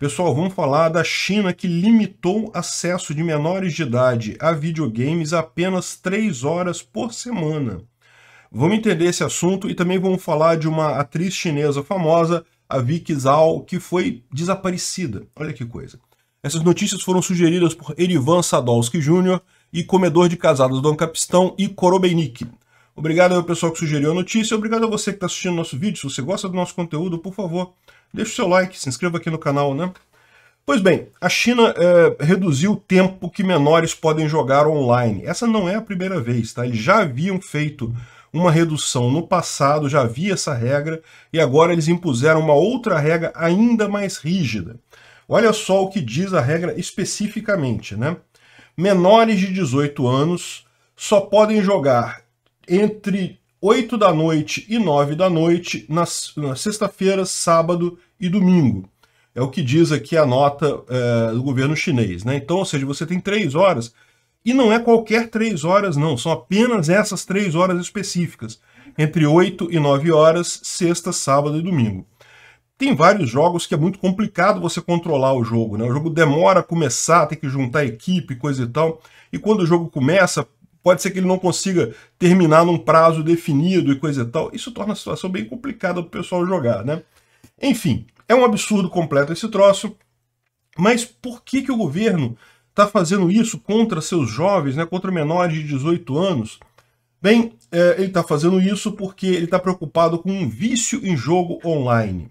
Pessoal, vamos falar da China que limitou acesso de menores de idade a videogames apenas 3 horas por semana. Vamos entender esse assunto e também vamos falar de uma atriz chinesa famosa, a Vicky Zhao, que foi desaparecida. Olha que coisa. Essas notícias foram sugeridas por Erivan Sadowski Jr. e comedor de casadas Don Capistão e Korobeinik. Obrigado ao pessoal que sugeriu a notícia, obrigado a você que está assistindo nosso vídeo. Se você gosta do nosso conteúdo, por favor, deixe o seu like, se inscreva aqui no canal, né? Pois bem, a China é, reduziu o tempo que menores podem jogar online. Essa não é a primeira vez, tá? Eles já haviam feito uma redução no passado, já havia essa regra, e agora eles impuseram uma outra regra ainda mais rígida. Olha só o que diz a regra especificamente, né? Menores de 18 anos só podem jogar entre 8 da noite e 9 da noite, na, na sexta-feira, sábado e domingo. É o que diz aqui a nota é, do governo chinês. Né? Então, ou seja, você tem três horas, e não é qualquer três horas, não, são apenas essas três horas específicas, entre 8 e 9 horas, sexta, sábado e domingo. Tem vários jogos que é muito complicado você controlar o jogo, né? O jogo demora a começar, tem que juntar equipe, coisa e tal. E quando o jogo começa, pode ser que ele não consiga terminar num prazo definido e coisa e tal. Isso torna a situação bem complicada para o pessoal jogar, né? Enfim, é um absurdo completo esse troço. Mas por que, que o governo está fazendo isso contra seus jovens, né, contra menores de 18 anos? Bem, é, ele está fazendo isso porque ele está preocupado com um vício em jogo online.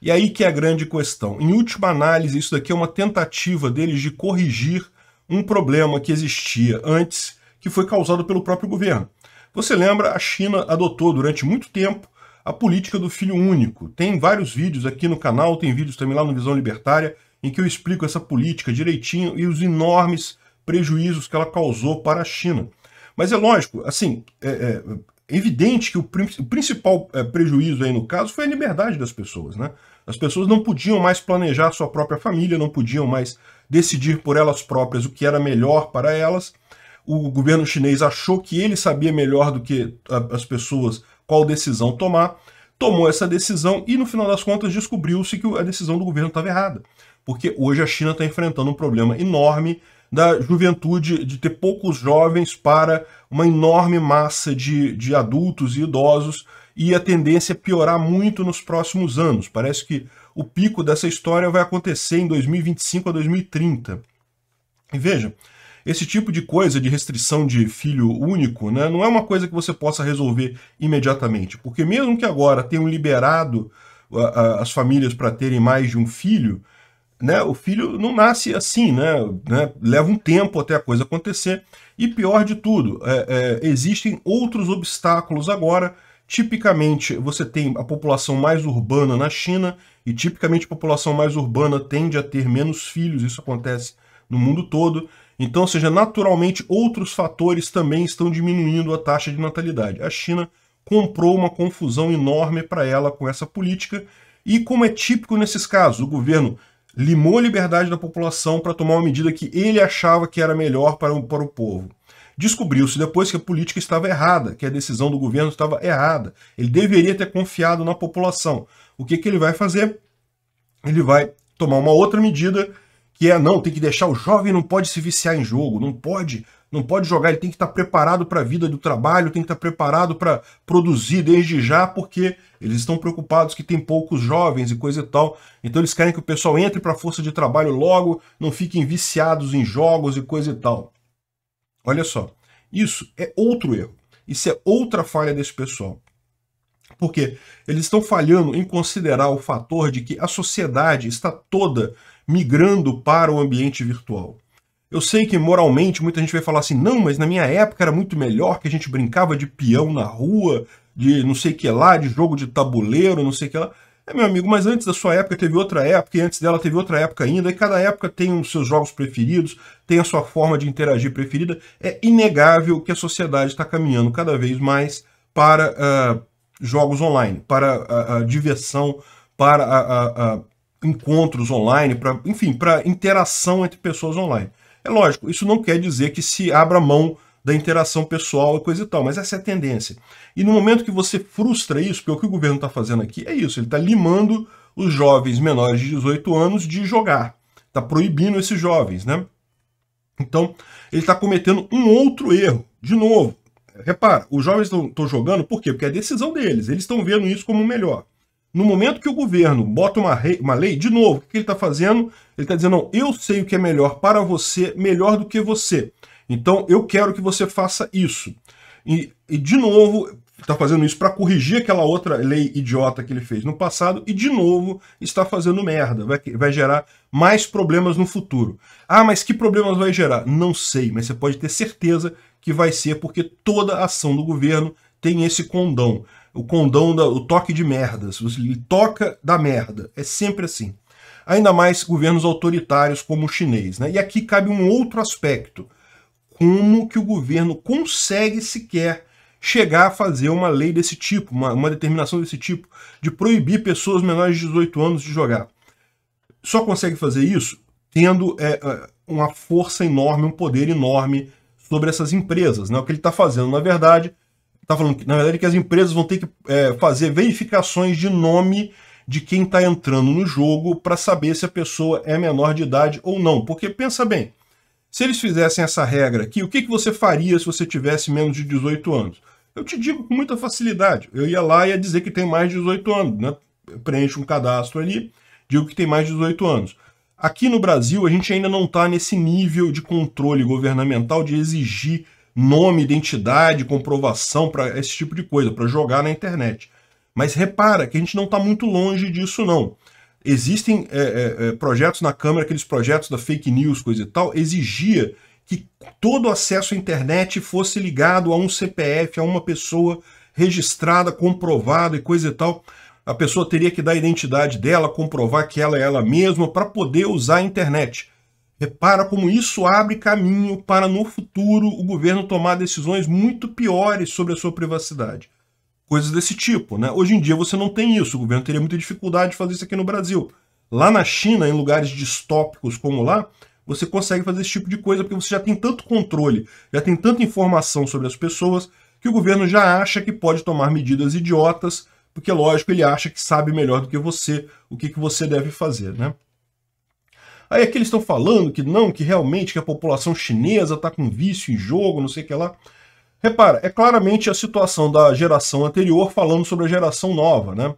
E aí que é a grande questão. Em última análise, isso daqui é uma tentativa deles de corrigir um problema que existia antes, que foi causado pelo próprio governo. Você lembra, a China adotou durante muito tempo a política do filho único. Tem vários vídeos aqui no canal, tem vídeos também lá no Visão Libertária, em que eu explico essa política direitinho e os enormes prejuízos que ela causou para a China. Mas é lógico, assim, é, é, é evidente que o, o principal é, prejuízo aí no caso foi a liberdade das pessoas, né? As pessoas não podiam mais planejar sua própria família, não podiam mais decidir por elas próprias o que era melhor para elas o governo chinês achou que ele sabia melhor do que as pessoas qual decisão tomar, tomou essa decisão e, no final das contas, descobriu-se que a decisão do governo estava errada. Porque hoje a China está enfrentando um problema enorme da juventude, de ter poucos jovens para uma enorme massa de, de adultos e idosos, e a tendência é piorar muito nos próximos anos. Parece que o pico dessa história vai acontecer em 2025 a 2030. E veja, esse tipo de coisa de restrição de filho único né, não é uma coisa que você possa resolver imediatamente. Porque mesmo que agora tenham liberado as famílias para terem mais de um filho, né, o filho não nasce assim, né, né, leva um tempo até a coisa acontecer. E pior de tudo, é, é, existem outros obstáculos agora. Tipicamente, você tem a população mais urbana na China, e tipicamente a população mais urbana tende a ter menos filhos, isso acontece no mundo todo. Então, ou seja, naturalmente outros fatores também estão diminuindo a taxa de natalidade. A China comprou uma confusão enorme para ela com essa política e como é típico nesses casos, o governo limou a liberdade da população para tomar uma medida que ele achava que era melhor para o, para o povo. Descobriu-se depois que a política estava errada, que a decisão do governo estava errada. Ele deveria ter confiado na população. O que, que ele vai fazer? Ele vai tomar uma outra medida que é não, tem que deixar o jovem não pode se viciar em jogo, não pode, não pode jogar, ele tem que estar preparado para a vida do trabalho, tem que estar preparado para produzir desde já, porque eles estão preocupados que tem poucos jovens e coisa e tal. Então eles querem que o pessoal entre para a força de trabalho logo, não fiquem viciados em jogos e coisa e tal. Olha só, isso é outro erro. Isso é outra falha desse pessoal. Porque eles estão falhando em considerar o fator de que a sociedade está toda migrando para o ambiente virtual. Eu sei que moralmente muita gente vai falar assim, não, mas na minha época era muito melhor que a gente brincava de peão na rua, de não sei que lá, de jogo de tabuleiro, não sei que lá. É, meu amigo, mas antes da sua época teve outra época, e antes dela teve outra época ainda, e cada época tem os seus jogos preferidos, tem a sua forma de interagir preferida. É inegável que a sociedade está caminhando cada vez mais para uh, jogos online, para a, diversão, para a, a, encontros online, para, enfim, para interação entre pessoas online. É lógico, isso não quer dizer que se abra mão da interação pessoal e coisa e tal, mas essa é a tendência. E no momento que você frustra isso, porque o que o governo está fazendo aqui é isso, ele está limando os jovens menores de 18 anos de jogar, está proibindo esses jovens, né? Então, ele está cometendo um outro erro. De novo, repara, os jovens estão jogando por quê? Porque é decisão deles, eles estão vendo isso como melhor. No momento que o governo bota uma, rei, uma lei, de novo, o que ele está fazendo? Ele está dizendo, não, eu sei o que é melhor para você, melhor do que você. Então, eu quero que você faça isso. E, e de novo, está fazendo isso para corrigir aquela outra lei idiota que ele fez no passado e, de novo, está fazendo merda. Vai, vai gerar mais problemas no futuro. Ah, mas que problemas vai gerar? Não sei, mas você pode ter certeza que vai ser porque toda ação do governo tem esse condão o condão, da, o toque de merdas. lhe toca da merda. É sempre assim. Ainda mais governos autoritários como o chinês. Né? E aqui cabe um outro aspecto. Como que o governo consegue sequer chegar a fazer uma lei desse tipo, uma, uma determinação desse tipo, de proibir pessoas menores de 18 anos de jogar? Só consegue fazer isso tendo é, é, uma força enorme, um poder enorme sobre essas empresas. Né? O que ele está fazendo, na verdade, está falando, que, na verdade, que as empresas vão ter que é, fazer verificações de nome de quem está entrando no jogo para saber se a pessoa é menor de idade ou não. Porque, pensa bem, se eles fizessem essa regra aqui, o que, que você faria se você tivesse menos de 18 anos? Eu te digo com muita facilidade. Eu ia lá e ia dizer que tem mais de 18 anos, né? preenche um cadastro ali, digo que tem mais de 18 anos. Aqui no Brasil, a gente ainda não está nesse nível de controle governamental de exigir nome, identidade, comprovação para esse tipo de coisa, para jogar na internet. Mas repara que a gente não está muito longe disso, não. Existem é, é, é, projetos na Câmara, aqueles projetos da fake news, coisa e tal, exigia que todo acesso à internet fosse ligado a um CPF, a uma pessoa registrada, comprovada e coisa e tal. A pessoa teria que dar a identidade dela, comprovar que ela é ela mesma para poder usar a internet. Repara como isso abre caminho para no futuro o governo tomar decisões muito piores sobre a sua privacidade. Coisas desse tipo, né? Hoje em dia você não tem isso, o governo teria muita dificuldade de fazer isso aqui no Brasil. Lá na China, em lugares distópicos como lá, você consegue fazer esse tipo de coisa porque você já tem tanto controle, já tem tanta informação sobre as pessoas, que o governo já acha que pode tomar medidas idiotas, porque, lógico, ele acha que sabe melhor do que você o que, que você deve fazer, né? Aí aqui eles estão falando que não, que realmente que a população chinesa está com vício em jogo, não sei o que lá. Repara, é claramente a situação da geração anterior falando sobre a geração nova, né?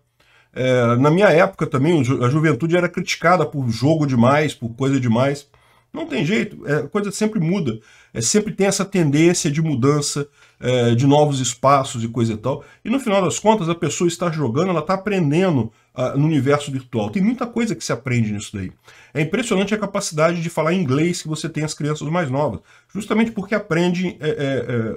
É, na minha época também, a juventude era criticada por jogo demais, por coisa demais. Não tem jeito, é, a coisa sempre muda. É, sempre tem essa tendência de mudança, é, de novos espaços e coisa e tal. E no final das contas, a pessoa está jogando, ela está aprendendo uh, no universo virtual. Tem muita coisa que se aprende nisso daí. É impressionante a capacidade de falar inglês que você tem as crianças mais novas, justamente porque aprende é, é, é,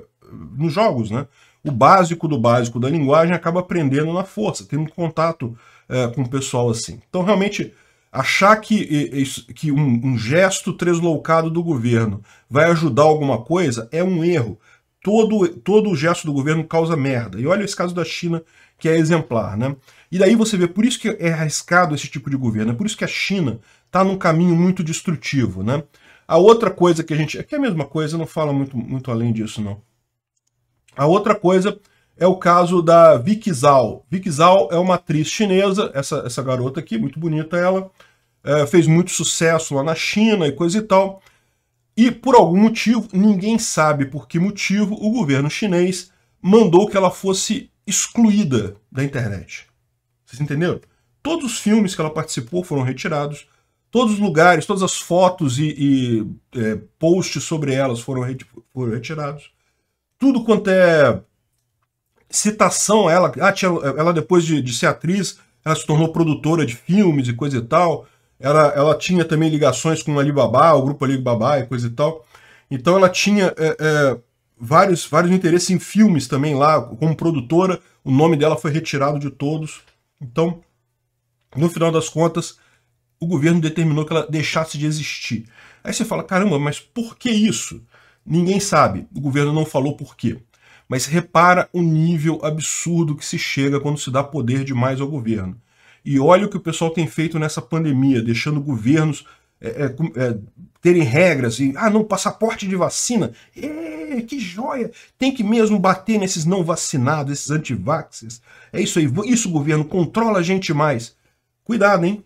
nos jogos, né? O básico do básico da linguagem acaba aprendendo na força, tendo contato é, com o pessoal assim. Então, realmente, achar que, que um, um gesto tresloucado do governo vai ajudar alguma coisa é um erro todo, todo o gesto do governo causa merda. E olha esse caso da China, que é exemplar. Né? E daí você vê, por isso que é arriscado esse tipo de governo, é por isso que a China está num caminho muito destrutivo. Né? A outra coisa que a gente. Aqui é a mesma coisa, não fala muito, muito além disso, não. A outra coisa é o caso da Vicky Zhao. Vicky Zhao é uma atriz chinesa, essa, essa garota aqui, muito bonita ela, é, fez muito sucesso lá na China e coisa e tal. E por algum motivo, ninguém sabe por que motivo, o governo chinês mandou que ela fosse excluída da internet. Vocês entenderam? Todos os filmes que ela participou foram retirados, todos os lugares, todas as fotos e, e é, posts sobre elas foram, foram retirados. Tudo quanto é citação a ela, ah, ela depois de, de ser atriz, ela se tornou produtora de filmes e coisa e tal. Ela, ela tinha também ligações com o Alibaba, o grupo Alibaba e coisa e tal. Então ela tinha é, é, vários, vários interesses em filmes também lá, como produtora. O nome dela foi retirado de todos. Então, no final das contas, o governo determinou que ela deixasse de existir. Aí você fala, caramba, mas por que isso? Ninguém sabe. O governo não falou por quê. Mas repara o nível absurdo que se chega quando se dá poder demais ao governo. E olha o que o pessoal tem feito nessa pandemia, deixando governos é, é, é, terem regras e ah, não, passaporte de vacina. É, que joia! Tem que mesmo bater nesses não vacinados, esses antivaxes. É isso aí, isso, governo, controla a gente mais. Cuidado, hein?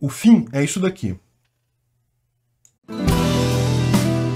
O fim é isso daqui.